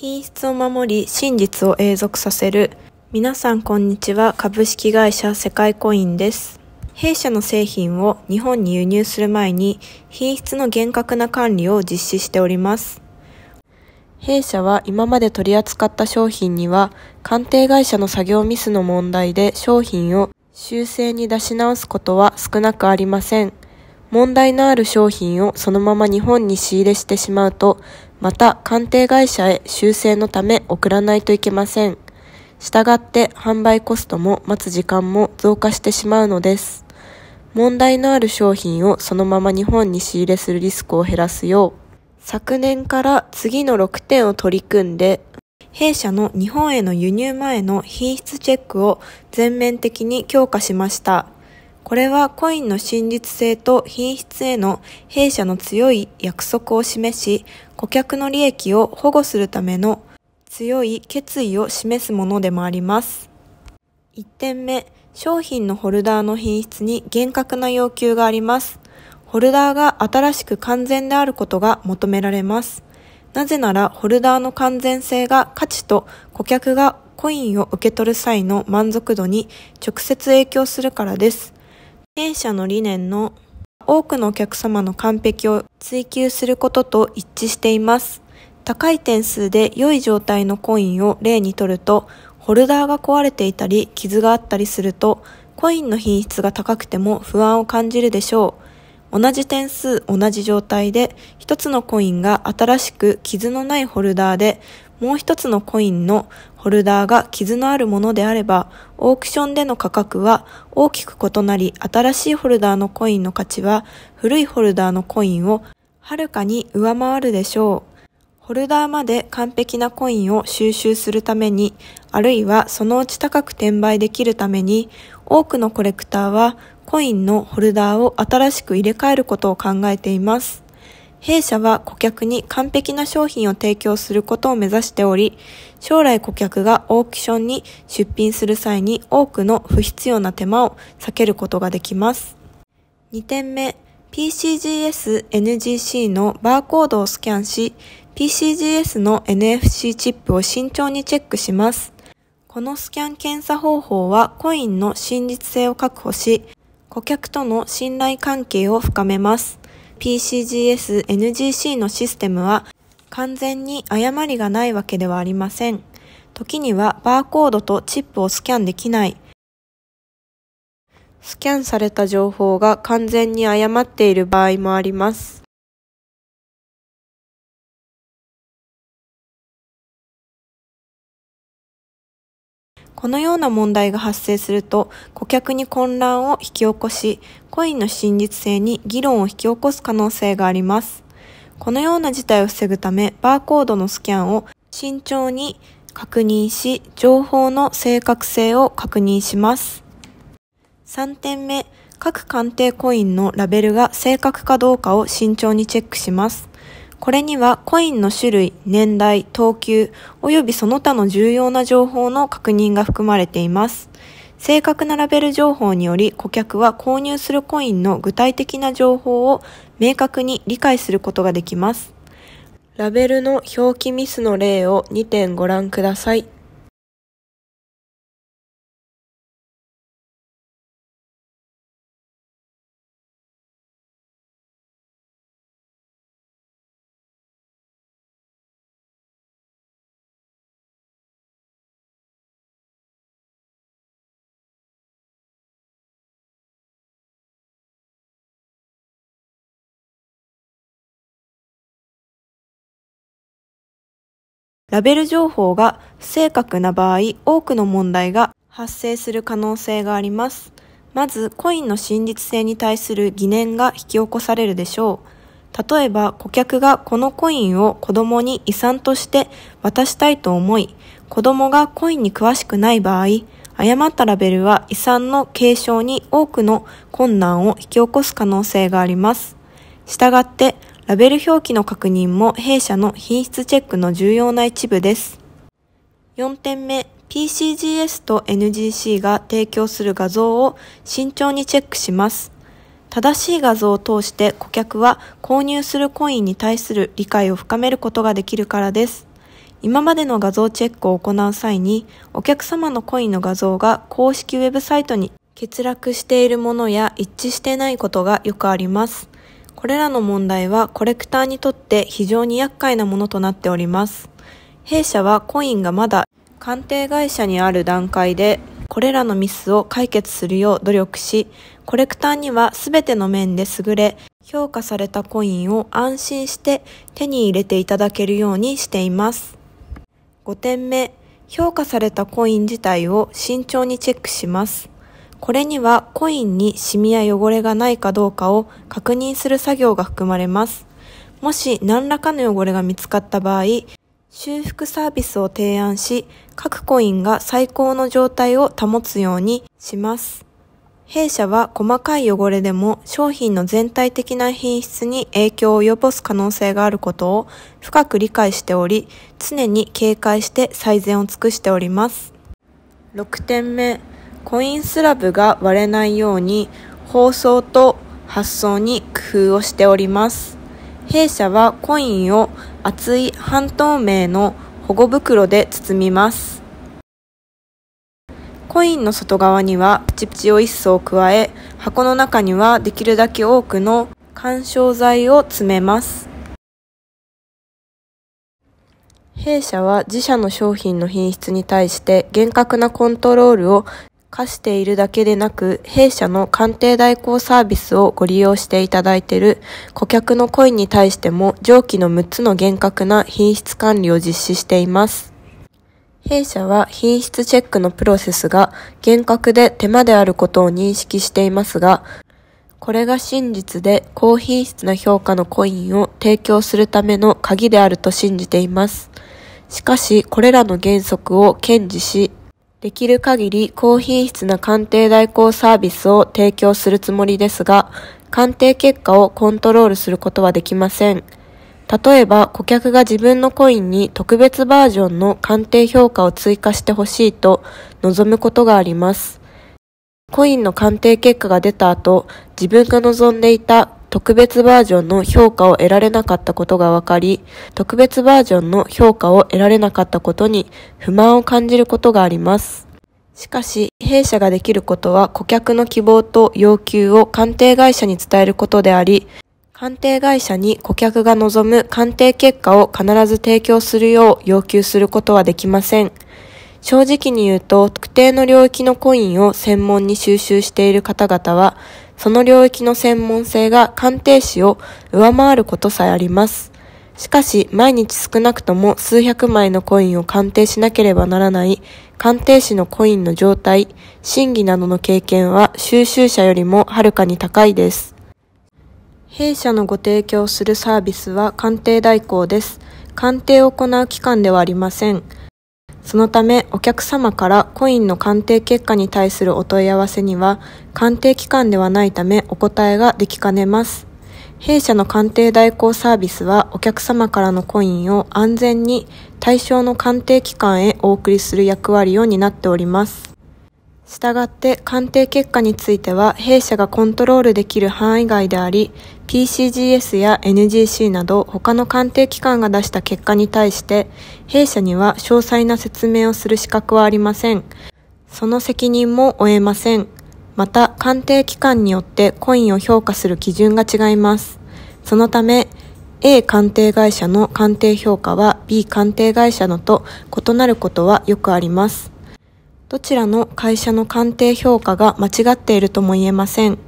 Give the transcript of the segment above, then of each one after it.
品質を守り、真実を永続させる。皆さんこんにちは。株式会社世界コインです。弊社の製品を日本に輸入する前に、品質の厳格な管理を実施しております。弊社は今まで取り扱った商品には、鑑定会社の作業ミスの問題で商品を修正に出し直すことは少なくありません。問題のある商品をそのまま日本に仕入れしてしまうと、また鑑定会社へ修正のため送らないといけません。したがって販売コストも待つ時間も増加してしまうのです。問題のある商品をそのまま日本に仕入れするリスクを減らすよう、昨年から次の6点を取り組んで、弊社の日本への輸入前の品質チェックを全面的に強化しました。これはコインの真実性と品質への弊社の強い約束を示し、顧客の利益を保護するための強い決意を示すものでもあります。1点目、商品のホルダーの品質に厳格な要求があります。ホルダーが新しく完全であることが求められます。なぜなら、ホルダーの完全性が価値と顧客がコインを受け取る際の満足度に直接影響するからです。弊社の理念の多くのお客様の完璧を追求することと一致しています。高い点数で良い状態のコインを例にとると、ホルダーが壊れていたり傷があったりすると、コインの品質が高くても不安を感じるでしょう。同じ点数、同じ状態で、一つのコインが新しく傷のないホルダーでもう一つのコインのホルダーが傷のあるものであれば、オークションでの価格は大きく異なり、新しいホルダーのコインの価値は古いホルダーのコインをはるかに上回るでしょう。ホルダーまで完璧なコインを収集するために、あるいはそのうち高く転売できるために、多くのコレクターはコインのホルダーを新しく入れ替えることを考えています。弊社は顧客に完璧な商品を提供することを目指しており、将来顧客がオークションに出品する際に多くの不必要な手間を避けることができます。2点目、PCGS-NGC のバーコードをスキャンし、PCGS の NFC チップを慎重にチェックします。このスキャン検査方法はコインの真実性を確保し、顧客との信頼関係を深めます。PCGS、NGC のシステムは完全に誤りがないわけではありません。時にはバーコードとチップをスキャンできない。スキャンされた情報が完全に誤っている場合もあります。このような問題が発生すると、顧客に混乱を引き起こし、コインの真実性に議論を引き起こす可能性があります。このような事態を防ぐため、バーコードのスキャンを慎重に確認し、情報の正確性を確認します。3点目、各鑑定コインのラベルが正確かどうかを慎重にチェックします。これにはコインの種類、年代、等級、及びその他の重要な情報の確認が含まれています。正確なラベル情報により顧客は購入するコインの具体的な情報を明確に理解することができます。ラベルの表記ミスの例を2点ご覧ください。ラベル情報が不正確な場合、多くの問題が発生する可能性があります。まず、コインの真実性に対する疑念が引き起こされるでしょう。例えば、顧客がこのコインを子供に遺産として渡したいと思い、子供がコインに詳しくない場合、誤ったラベルは遺産の継承に多くの困難を引き起こす可能性があります。したがって、ラベル表記の確認も弊社の品質チェックの重要な一部です。4点目、PCGS と NGC が提供する画像を慎重にチェックします。正しい画像を通して顧客は購入するコインに対する理解を深めることができるからです。今までの画像チェックを行う際に、お客様のコインの画像が公式ウェブサイトに欠落しているものや一致してないことがよくあります。これらの問題はコレクターにとって非常に厄介なものとなっております。弊社はコインがまだ鑑定会社にある段階で、これらのミスを解決するよう努力し、コレクターには全ての面で優れ、評価されたコインを安心して手に入れていただけるようにしています。5点目、評価されたコイン自体を慎重にチェックします。これにはコインにシミや汚れがないかどうかを確認する作業が含まれます。もし何らかの汚れが見つかった場合、修復サービスを提案し、各コインが最高の状態を保つようにします。弊社は細かい汚れでも商品の全体的な品質に影響を及ぼす可能性があることを深く理解しており、常に警戒して最善を尽くしております。6点目。コインスラブが割れないように包装と発送に工夫をしております。弊社はコインを厚い半透明の保護袋で包みます。コインの外側にはプチプチを一層加え、箱の中にはできるだけ多くの緩衝材を詰めます。弊社は自社の商品の品質に対して厳格なコントロールを課しているだけでなく、弊社の鑑定代行サービスをご利用していただいている顧客の声に対しても上記の6つの厳格な品質管理を実施しています。弊社は品質チェックのプロセスが厳格で手間であることを認識していますが、これが真実で高品質な評価のコインを提供するための鍵であると信じています。しかし、これらの原則を堅持し、できる限り高品質な鑑定代行サービスを提供するつもりですが、鑑定結果をコントロールすることはできません。例えば顧客が自分のコインに特別バージョンの鑑定評価を追加してほしいと望むことがあります。コインの鑑定結果が出た後、自分が望んでいた特別バージョンの評価を得られなかったことが分かり、特別バージョンの評価を得られなかったことに不満を感じることがあります。しかし、弊社ができることは顧客の希望と要求を鑑定会社に伝えることであり、鑑定会社に顧客が望む鑑定結果を必ず提供するよう要求することはできません。正直に言うと、特定の領域のコインを専門に収集している方々は、その領域の専門性が鑑定士を上回ることさえあります。しかし、毎日少なくとも数百枚のコインを鑑定しなければならない鑑定士のコインの状態、審議などの経験は収集者よりもはるかに高いです。弊社のご提供するサービスは鑑定代行です。鑑定を行う機関ではありません。そのためお客様からコインの鑑定結果に対するお問い合わせには鑑定機関ではないためお答えができかねます。弊社の鑑定代行サービスはお客様からのコインを安全に対象の鑑定機関へお送りする役割を担っております。したがって鑑定結果については弊社がコントロールできる範囲外であり、PCGS や NGC など他の鑑定機関が出した結果に対して弊社には詳細な説明をする資格はありません。その責任も負えません。また鑑定機関によってコインを評価する基準が違います。そのため A 鑑定会社の鑑定評価は B 鑑定会社のと異なることはよくあります。どちらの会社の鑑定評価が間違っているとも言えません。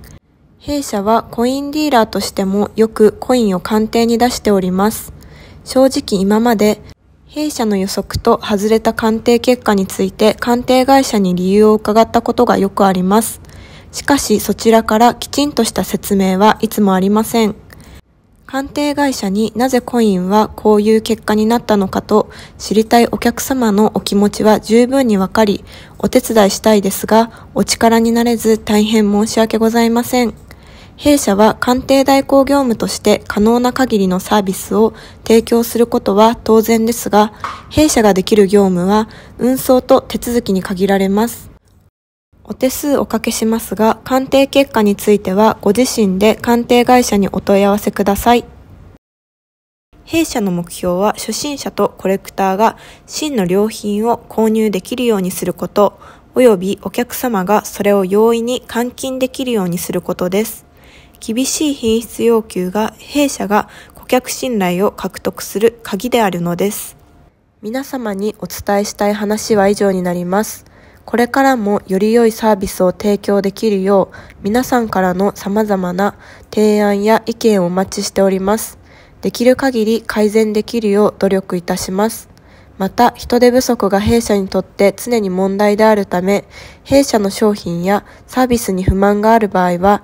弊社はコインディーラーとしてもよくコインを鑑定に出しております。正直今まで弊社の予測と外れた鑑定結果について鑑定会社に理由を伺ったことがよくあります。しかしそちらからきちんとした説明はいつもありません。鑑定会社になぜコインはこういう結果になったのかと知りたいお客様のお気持ちは十分にわかり、お手伝いしたいですが、お力になれず大変申し訳ございません。弊社は鑑定代行業務として可能な限りのサービスを提供することは当然ですが、弊社ができる業務は運送と手続きに限られます。お手数おかけしますが、鑑定結果についてはご自身で鑑定会社にお問い合わせください。弊社の目標は初心者とコレクターが真の良品を購入できるようにすること、及びお客様がそれを容易に換金できるようにすることです。厳しい品質要求が弊社が顧客信頼を獲得する鍵であるのです。皆様にお伝えしたい話は以上になります。これからもより良いサービスを提供できるよう、皆さんからの様々な提案や意見をお待ちしております。できる限り改善できるよう努力いたします。また、人手不足が弊社にとって常に問題であるため、弊社の商品やサービスに不満がある場合は、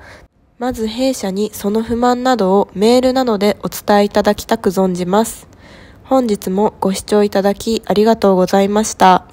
まず弊社にその不満などをメールなどでお伝えいただきたく存じます。本日もご視聴いただきありがとうございました。